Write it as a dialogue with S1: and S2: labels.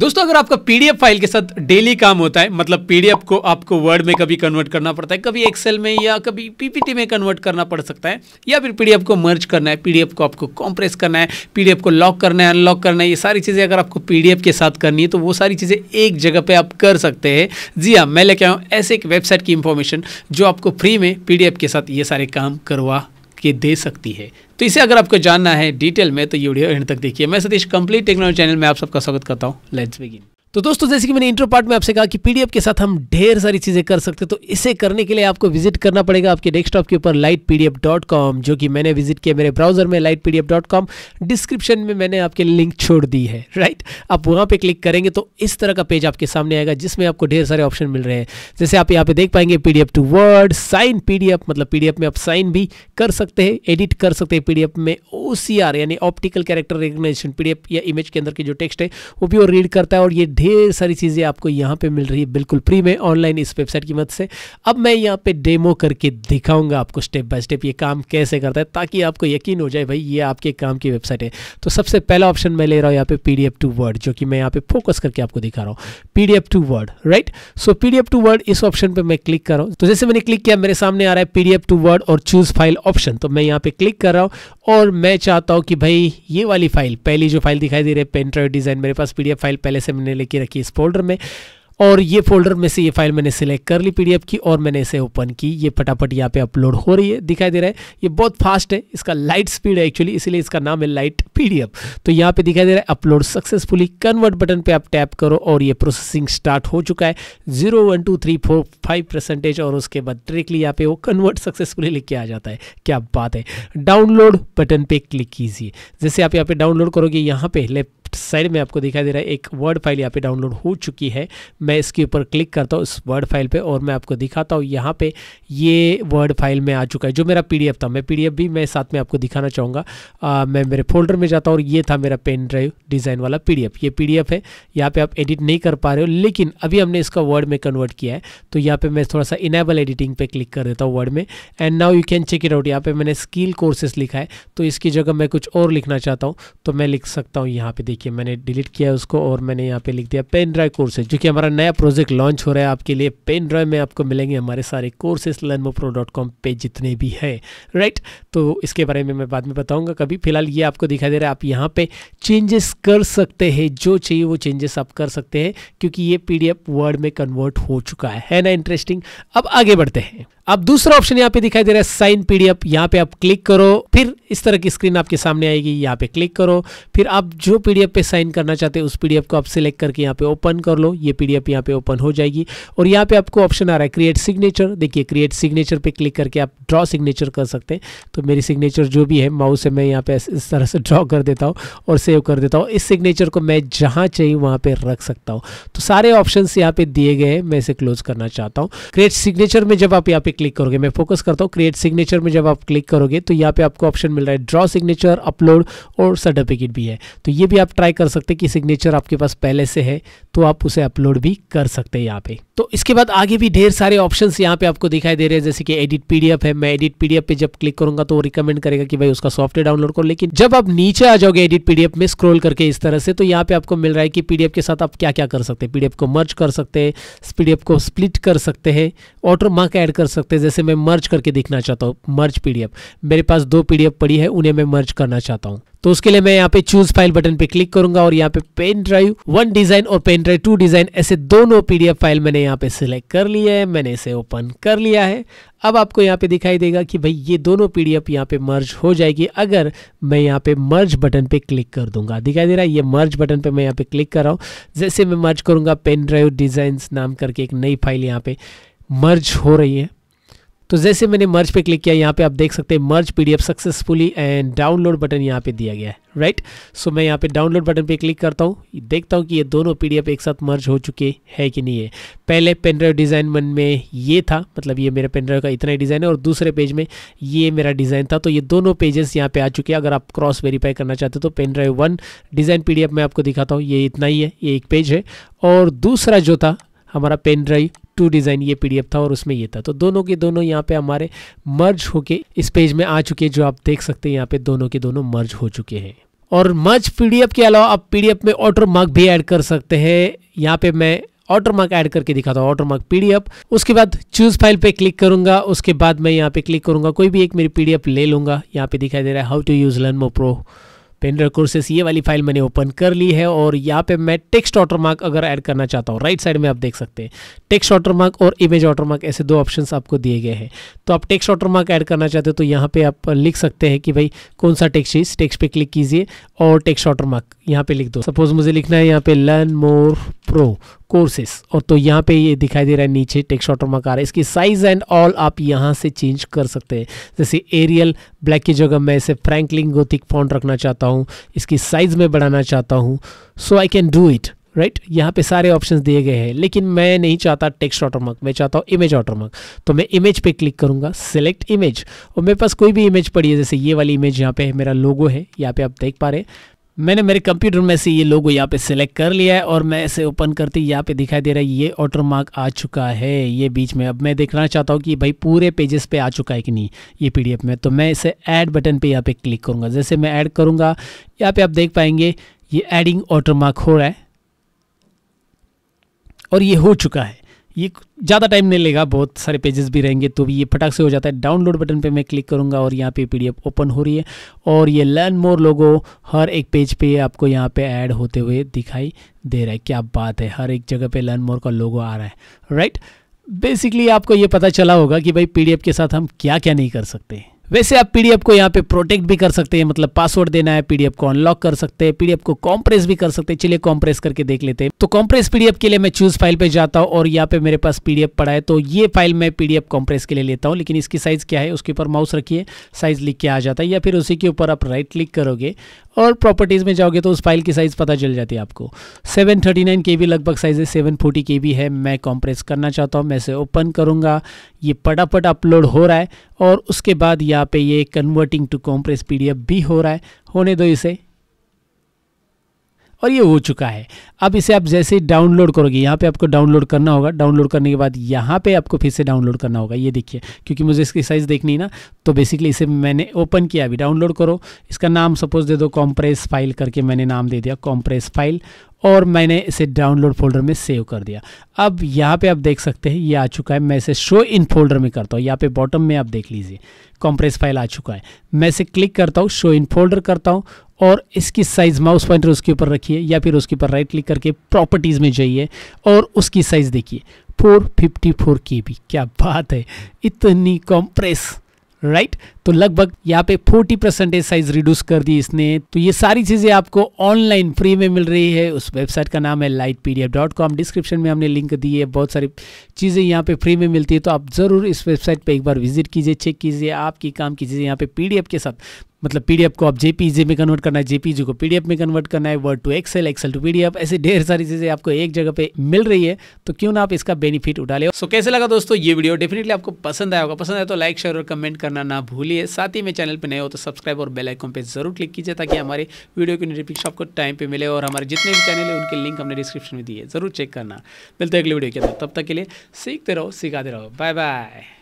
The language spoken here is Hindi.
S1: दोस्तों अगर आपका पीडीएफ फाइल के साथ डेली काम होता है मतलब पीडीएफ को आपको वर्ड में कभी कन्वर्ट करना पड़ता है कभी एक्सेल में या कभी पीपीटी में कन्वर्ट करना पड़ सकता है या फिर पीडीएफ को मर्ज करना है पीडीएफ को आपको कॉम्प्रेस करना है पीडीएफ को लॉक करना है अनलॉक करना है ये सारी चीज़ें अगर आपको पी के साथ करनी है तो वो सारी चीज़ें एक जगह पर आप कर सकते हैं जी हाँ मैं लेके आया हूँ ऐसे एक वेबसाइट की इन्फॉर्मेशन जो आपको फ्री में पी के साथ ये सारे काम करवा ये दे सकती है तो इसे अगर आपको जानना है डिटेल में तो ये वीडियो एंड तक देखिए मैं सतीश कंप्लीट टेक्नोलॉजी चैनल में आप सबका स्वागत करता हूँ लेट्स बिगिन तो दोस्तों जैसे कि मैंने इंट्रो पार्ट में आपसे कहा कि पीडीएफ के साथ हम ढेर सारी चीज़ें कर सकते हैं तो इसे करने के लिए आपको विजिट करना पड़ेगा आपके डेस्कटॉप के ऊपर लाइट जो कि मैंने विजिट किया मेरे ब्राउजर में लाइट डिस्क्रिप्शन में मैंने आपके लिंक छोड़ दी है राइट आप वहाँ पर क्लिक करेंगे तो इस तरह का पेज आपके सामने आएगा जिसमें आपको ढेर सारे ऑप्शन मिल रहे हैं जैसे आप यहाँ पे देख पाएंगे P to Word sign P मतलब पी में आप साइन भी कर सकते हैं एडिट कर सकते हैं पी में ओ यानी ऑप्टिकल कैरेक्टर रिकोगनाइजेशन पी या इमेज के अंदर की जो टेक्स्ट है वो भी वो रीड करता है और ये ढेर सारी चीज़ें आपको यहाँ पे मिल रही है बिल्कुल फ्री में ऑनलाइन इस वेबसाइट की मदद से अब मैं यहाँ पे डेमो करके दिखाऊंगा आपको स्टेप बाय स्टेप ये काम कैसे करता है ताकि आपको यकीन हो जाए भाई ये आपके काम की वेबसाइट है तो सबसे पहला ऑप्शन मैं ले रहा हूँ यहाँ पे पी टू वर्ड जो कि मैं यहाँ पे फोकस करके आपको दिखा रहा हूँ P to Word right so P to Word इस ऑप्शन पर मैं क्लिक कर रहा हूँ तो जैसे मैंने क्लिक किया मेरे सामने आ रहा है पी टू वर्ड और चूज फाइल ऑप्शन तो मैं यहाँ पे क्लिक कर रहा हूँ और मैं चाहता हूँ कि भाई ये वाली फाइल पहली जो फाइल दिखाई दे रही है पेंट्रॉइड डिजाइन मेरे पास पी फाइल पहले से मैंने करके रखी इस फोल्डर में और ये फोल्डर में से ये फाइल मैंने सिलेक्ट कर ली पीडीएफ की और मैंने इसे ओपन की ये फटाफट यहाँ पे अपलोड हो रही है दिखाई दे रहा है ये बहुत फास्ट है इसका लाइट स्पीड है एक्चुअली इसीलिए इसका नाम है लाइट पीडीएफ तो यहाँ पे दिखाई दे रहा है अपलोड सक्सेसफुली कन्वर्ट बटन पे आप टैप करो और ये प्रोसेसिंग स्टार्ट हो चुका है zero one two three four five percentage और उसके बाद डायरेक्टली यहाँ पे वो कन्वर्ट सक्सेसफुली लिख के आ जाता है क्या बात है डाउनलोड बटन पर क्लिक कीजिए जैसे आप यहाँ पे डाउनलोड करोगे यहाँ पे लेफ्ट लेफ्ट साइड में आपको दिखाई दे रहा है एक वर्ड फाइल यहाँ पे डाउनलोड हो चुकी है मैं इसके ऊपर क्लिक करता हूँ इस वर्ड फाइल पे और मैं आपको दिखाता हूँ यहाँ पे ये वर्ड फाइल में आ चुका है जो मेरा पी था मैं पी भी मैं साथ में आपको दिखाना चाहूँगा मैं मेरे फोल्डर में जाता हूँ और ये था मेरा पेन ड्राइव डिज़ाइन वाला पी ये पी है यहाँ पर आप एडिट नहीं कर पा रहे हो लेकिन अभी हमने इसका वर्ड में कन्वर्ट किया है तो यहाँ पर मैं थोड़ा सा इनेबल एडिटिंग पर क्लिक कर देता हूँ वर्ड में and now you can check it out यहाँ पर मैंने स्किल कोर्सेस लिखा है तो इसकी जगह मैं कुछ और लिखना चाहता हूँ तो मैं लिख सकता हूँ यहाँ पे देखिए देखिए मैंने डिलीट किया उसको और मैंने यहाँ पे लिख दिया पेन ड्राइव कोर्सेज जो कि हमारा नया प्रोजेक्ट लॉन्च हो रहा है आपके लिए पेन ड्राइव में आपको मिलेंगे हमारे सारे courses learn pro dot com पे जितने भी हैं राइट तो इसके बारे में मैं बाद में बताऊँगा कभी फिलहाल ये आपको दिखाई दे रहा है आप यहाँ पे चेंजेस कर सकते हैं जो चाहिए वो चेंजेस आप कर सकते हैं क्योंकि ये पी वर्ड में कन्वर्ट हो चुका है है ना इंटरेस्टिंग अब आगे बढ़ते हैं अब दूसरा ऑप्शन यहाँ पे दिखाई दे रहा है साइन पीडीएफ यहाँ पे आप क्लिक करो फिर इस तरह की स्क्रीन आपके सामने आएगी यहाँ पे क्लिक करो फिर आप जो पीडीएफ पे साइन करना चाहते हैं उस पीडीएफ को आप सिलेक्ट करके यहाँ पे ओपन कर लो ये पीडीएफ यहाँ पे ओपन हो जाएगी और यहाँ पे आपको ऑप्शन आ रहा है क्रिएट सिग्नेचर देखिए क्रिएट सिग्नेचर पे क्लिक करके आप ड्रॉ सिग्नेचर कर सकते हैं तो मेरी सिग्नेचर जो भी है माउ से मैं यहाँ पे इस तरह से ड्रॉ कर देता हूँ और सेव कर देता हूँ इस सिग्नेचर को मैं जहाँ चाहिए वहाँ पे रख सकता हूँ तो सारे ऑप्शन यहाँ पे दिए गए हैं मैं इसे क्लोज करना चाहता हूँ क्रिएट सिग्नेचर में जब आप यहाँ पे क्लिक करोगे मैं फोकस करता हूँ क्रिएट सिग्नेचर में जब आप क्लिक करोगे तो यहाँ पे आपको ऑप्शन मिल रहा है ड्रॉ सिग्नेचर अपलोड और सर्टिफिकेट भी है तो ये भी आप ट्राई कर सकते हैं कि सिग्नेचर आपके पास पहले से है तो आप उसे अपलोड भी कर सकते हैं यहाँ पे तो इसके बाद आगे भी ढेर सारे ऑप्शंस यहाँ पे आपको दिखाई दे रहे हैं जैसे कि एडिट पीडीएफ है मैं एडिट पीडीएफ पे जब क्लिक करूंगा तो रिकमेंड करेगा कि भाई उसका सॉफ्टवेयर डाउनलोड करो लेकिन जब आप नीचे आ जाओगे एडिट पीडीएफ में स्क्रोल करके इस तरह से तो यहाँ पे आपको मिल रहा है कि पीडीएफ के साथ आप क्या क्या कर सकते हैं पीडीएफ को मर्ज कर सकते हैं पीडीएफ को स्प्लिट कर सकते हैं ऑटो मार्क एड कर सकते हैं जैसे मैं मर्ज करके देखना चाहता हूँ मर्ज पीडीएफ मेरे पास दो पीडीएफ पड़ी है उन्हें मैं मर्ज करना चाहता हूँ तो उसके लिए मैं यहाँ पे चूज फाइल बटन पे क्लिक करूंगा और यहाँ पे पेन ड्राइव वन डिजाइन और पेन ड्राइव टू डिजाइन ऐसे दोनों पीडीएफ फाइल मैंने यहाँ पे सिलेक्ट कर लिया है मैंने इसे ओपन कर लिया है अब आपको यहाँ पे दिखाई देगा कि भाई ये दोनों पीडीएफ यहाँ पे मर्ज हो जाएगी अगर मैं यहाँ पे मर्ज बटन पे क्लिक कर दूंगा दिखाई दे रहा है ये मर्ज बटन पे मैं यहाँ पे क्लिक कर रहा हूँ जैसे मैं मर्ज करूंगा पेन ड्राइव डिजाइन नाम करके एक नई फाइल यहाँ पे मर्ज हो रही है तो जैसे मैंने मर्ज पे क्लिक किया यहाँ पे आप देख सकते हैं merge PDF successfully and download button यहाँ पे दिया गया है राइट सो मैं यहाँ पे डाउनलोड बटन पे क्लिक करता हूँ देखता हूँ कि ये दोनों पीडीएफ एक साथ मर्ज हो चुके हैं कि नहीं है पहले पेनड्राइव डिज़ाइन मन में ये था मतलब ये मेरा पेनड्राइव का इतना ही डिज़ाइन है और दूसरे पेज में ये मेरा डिज़ाइन था तो ये दोनों पेजेस यहाँ पर आ चुके हैं अगर आप क्रॉस वेरीफाई करना चाहते हो तो पेनड्राइव वन डिज़ाइन पी मैं आपको दिखाता हूँ ये इतना ही है ये एक पेज है और दूसरा जो था हमारा पेन ड्राइव टू डिज़ाइन ये पीडीएफ था और उसमें ये था तो दोनों के दोनों यहाँ पे हमारे मर्ज होके इस पेज में आ चुके हैं जो आप देख सकते हैं यहाँ पे दोनों के दोनों मर्ज हो चुके हैं और मर्ज पीडीएफ के अलावा आप पीडीएफ में ऑटर मार्क भी ऐड कर सकते हैं यहाँ पे मैं ऑटर मार्क ऐड करके दिखाता हूँ ऑटर मार्क पीडीएफ उसके बाद चूज फाइल पे क्लिक करूंगा उसके बाद मैं यहाँ पे क्लिक करूंगा कोई भी एक मेरी पीडीएफ ले लूंगा यहाँ पे दिखाई दे रहा है how to use learn mo pro pen drive courses ये वाली फाइल मैंने ओपन कर ली है और यहाँ पे मैं टेक्स्ट मार्क अगर ऐड करना चाहता हूँ राइट साइड में आप देख सकते हैं टेक्स्ट मार्क और इमेज मार्क ऐसे दो ऑप्शंस आपको दिए गए हैं तो आप टेक्स्ट मार्क ऐड करना चाहते हो तो यहाँ पे आप लिख सकते हैं कि भाई कौन सा टेक्स चीज़ टेक्स पे क्लिक कीजिए और टेक्स्ट मार्क यहाँ पे लिख दो सपोज मुझे लिखना है यहाँ पे लर्न मोर प्रो कोर्सेस और तो यहाँ पे ये दिखाई दे रहा है नीचे टेक्स ऑटोमार्क आ रहा है इसकी साइज एंड ऑल आप यहाँ से चेंज कर सकते हैं जैसे एरियल ब्लैक की जगह मैं इसे फ्रैंकलिन गोथिक फॉन्ट रखना चाहता हूँ इसकी साइज़ में बढ़ाना चाहता हूँ so I can do it right right? यहाँ पे सारे ऑप्शंस दिए गए हैं लेकिन मैं नहीं चाहता टेक्स्ट ऑटोमार्क मैं चाहता हूँ इमेज ऑटोमार्क तो मैं इमेज पे क्लिक करूँगा सिलेक्ट इमेज और मेरे पास कोई भी इमेज पड़ी है जैसे ये वाली इमेज यहाँ पे है मेरा लोगो है यहाँ पे आप देख पा रहे हैं मैंने मेरे कंप्यूटर में से ये लोगो यहाँ पे सिलेक्ट कर लिया है और मैं इसे ओपन करते ही यहाँ पे दिखाई दे रहा है ये ऑटर मार्क आ चुका है ये बीच में अब मैं देखना चाहता हूँ कि भाई पूरे पेजेस पे आ चुका है कि नहीं ये पीडीएफ में तो मैं इसे ऐड बटन पे यहाँ पे क्लिक करूँगा जैसे मैं ऐड करूँगा यहाँ पे आप देख पाएंगे ये एडिंग ऑटर मार्क हो रहा है और ये हो चुका है ये ज़्यादा टाइम नहीं लेगा बहुत सारे पेजेस भी रहेंगे तो भी ये फटाक से हो जाता है डाउनलोड बटन पे मैं क्लिक करूँगा और यहाँ पे पीडीएफ ओपन हो रही है और ये लर्न मोर लोगो हर एक पेज पे आपको यहाँ पे ऐड होते हुए दिखाई दे रहा है क्या बात है हर एक जगह पे लर्न मोर का लोगो आ रहा है राइट बेसिकली आपको ये पता चला होगा कि भाई पी के साथ हम क्या क्या नहीं कर सकते वैसे आप पीडीएफ को यहाँ पे प्रोटेक्ट भी कर सकते हैं मतलब पासवर्ड देना है पीडीएफ को अनलॉक कर सकते हैं पीडीएफ को कॉम्प्रेस भी कर सकते हैं चलिए कॉम्प्रेस करके देख लेते हैं तो कॉम्प्रेस पीडीएफ के लिए मैं चूज फाइल पे जाता हूँ और यहाँ पे मेरे पास पीडीएफ पड़ा है तो ये फाइल मैं पीडीएफ कॉम्प्रेस के लिए लेता हूँ लेकिन इसकी साइज क्या है उसके ऊपर माउस रखिए साइज लिख के आ जाता है या फिर उसी के ऊपर आप राइट क्लिक करोगे और प्रॉपर्टीज में जाओगे तो उस फाइल की साइज पता चल जाती है आपको सेवन थर्टी नाइन के लगभग साइज है सेवन फोर्टी के है मैं कॉम्प्रेस करना चाहता हूँ मैं इसे ओपन करूँगा ये फटाफट अपलोड हो रहा है और उसके बाद या यहाँ पे ये कन्वर्टिंग टू कॉम्प्रेस पीडीएफ भी हो रहा है होने दो इसे और ये हो चुका है अब इसे आप जैसे ही डाउनलोड करोगे यहाँ पे आपको डाउनलोड करना होगा डाउनलोड करने के बाद यहाँ पे आपको फिर से डाउनलोड करना होगा ये देखिए क्योंकि मुझे इसकी साइज़ देखनी है ना तो बेसिकली इसे मैंने ओपन किया अभी डाउनलोड करो इसका नाम सपोज दे दो कॉम्प्रेस फाइल करके मैंने नाम दे दिया कॉम्प्रेस फाइल और मैंने इसे डाउनलोड फोल्डर में सेव कर दिया अब यहाँ पे आप देख सकते हैं ये आ चुका है मैं इसे शो इन फोल्डर में करता हूँ यहाँ पे बॉटम में आप देख लीजिए कंप्रेस फाइल आ चुका है मैं इसे क्लिक करता हूँ शो इन फोल्डर करता हूँ और इसकी साइज़ माउस पॉइंटर उसके ऊपर रखिए या फिर उसके ऊपर राइट क्लिक करके प्रॉपर्टीज़ में जाइए और उसकी साइज़ देखिए फोर केबी क्या बात है इतनी कॉम्प्रेस राइट तो लगभग यहाँ पे 40 परसेंटेज साइज रिड्यूस कर दी इसने तो ये सारी चीज़ें आपको ऑनलाइन फ्री में मिल रही है उस वेबसाइट का नाम है लाइट डिस्क्रिप्शन में हमने लिंक दी है बहुत सारी चीज़ें यहाँ पे फ्री में मिलती है तो आप ज़रूर इस वेबसाइट पे एक बार विजिट कीजिए चेक कीजिए आपकी काम की चीज़ें यहाँ पे पीडीएफ के साथ मतलब पीडीएफ को आप जेपीजी में कन्वर्ट करना है जेपीजी को पीडीएफ में कन्वर्ट करना है Word to Excel Excel to PDF ऐसे ढेर सारी चीज़ें आपको एक जगह पे मिल रही है तो क्यों ना आप इसका बेनिफिट उठा ले सो so, कैसे लगा दोस्तों ये वीडियो डेफिनेटली आपको पसंद आया होगा पसंद आया तो लाइक शेयर और कमेंट करना ना भूलिए लिए साथ ही में चैनल पर नए हो तो सब्सक्राइब और बेल आइकन पर जरूर क्लिक कीजिए ताकि हमारे वीडियो की नोटिफिकेशन आपको टाइम पे मिले और हमारे जितने भी चैनल है उनके लिंक हमने डिस्क्रिप्शन में दिए जरूर चेक करना मिलते हैं अगले वीडियो के अंदर तब तक के लिए सीखते रहो सिखाते रहो बाय बाय